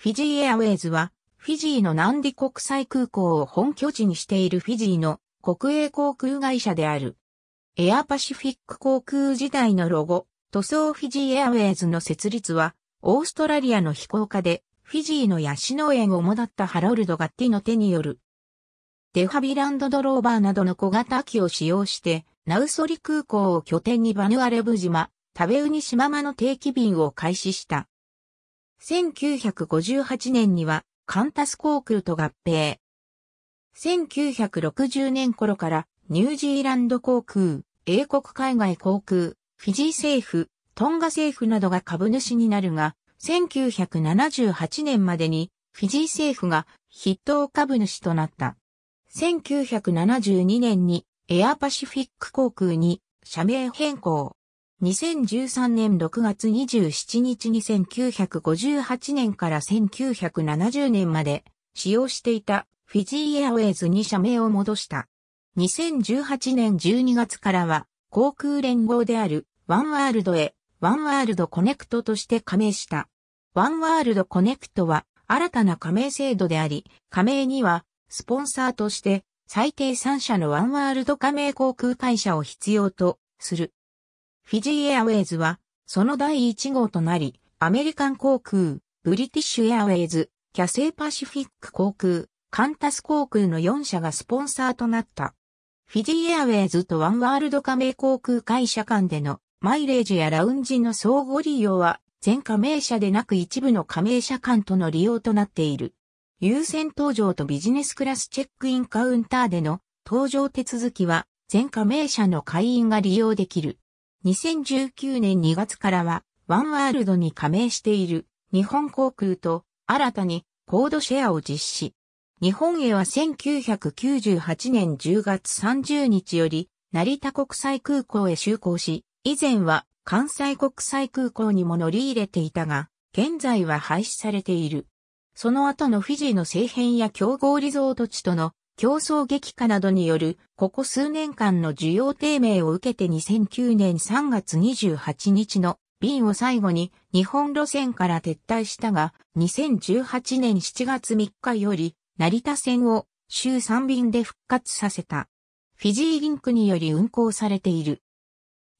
フィジーエアウェイズは、フィジーの南ン国際空港を本拠地にしているフィジーの国営航空会社である。エアパシフィック航空時代のロゴ、塗装フィジーエアウェイズの設立は、オーストラリアの飛行家で、フィジーのヤシ農園をもだったハロルド・ガッティの手による。デハビランドドローバーなどの小型機を使用して、ナウソリ空港を拠点にバヌアレブ島、タベウニ島間の定期便を開始した。1958年にはカンタス航空と合併。1960年頃からニュージーランド航空、英国海外航空、フィジー政府、トンガ政府などが株主になるが、1978年までにフィジー政府が筆頭株主となった。1972年にエアパシフィック航空に社名変更。2013年6月27日に1958年から1970年まで使用していたフィジーエアウェイズに社名を戻した。2018年12月からは航空連合であるワンワールドへワンワールドコネクトとして加盟した。ワンワールドコネクトは新たな加盟制度であり、加盟にはスポンサーとして最低3社のワンワールド加盟航空会社を必要とする。フィジーエアウェイズは、その第1号となり、アメリカン航空、ブリティッシュエアウェイズ、キャセイパシフィック航空、カンタス航空の4社がスポンサーとなった。フィジーエアウェイズとワンワールド加盟航空会社間でのマイレージやラウンジの相互利用は全加盟社でなく一部の加盟社間との利用となっている。優先搭乗とビジネスクラスチェックインカウンターでの搭乗手続きは全加盟社の会員が利用できる。2019年2月からは、ワンワールドに加盟している日本航空と新たにコードシェアを実施。日本へは1998年10月30日より成田国際空港へ就航し、以前は関西国際空港にも乗り入れていたが、現在は廃止されている。その後のフィジーの政変や競合リゾート地との競争激化などによる、ここ数年間の需要低迷を受けて2009年3月28日の便を最後に日本路線から撤退したが、2018年7月3日より成田線を週3便で復活させた。フィジーリンクにより運行されている。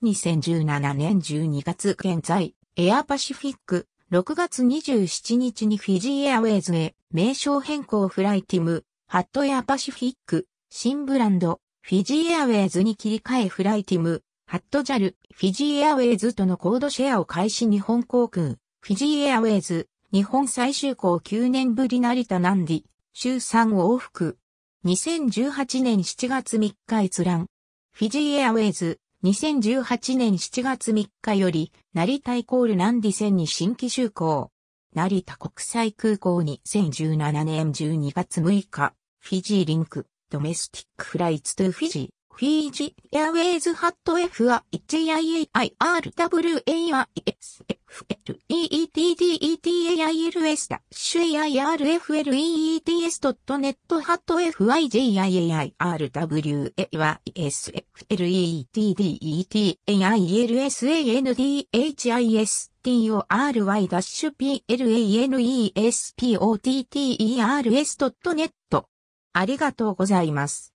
2017年12月現在、エアパシフィック、6月27日にフィジーエアウェイズへ名称変更フライティム、ハットエアパシフィック、新ブランド、フィジーエアウェイズに切り替えフライティム、ハットジャル、フィジーエアウェイズとのコードシェアを開始日本航空、フィジーエアウェイズ、日本最終航9年ぶり成田南里、週3往復。2018年7月3日閲覧。フィジーエアウェイズ、2018年7月3日より、成田イコール南里線に新規就航。成田国際空港に2017年12月6日、フィジーリンク、ドメスティックフライツトゥフィジー。フィージーエアウェイズハット F は HIAIRWAISFLEETDETAILS AIRFLEETS.net ハット f i j i a i r w a i s f l e e t d e t a i l s a n d h i s tory-planespotters.net ありがとうございます。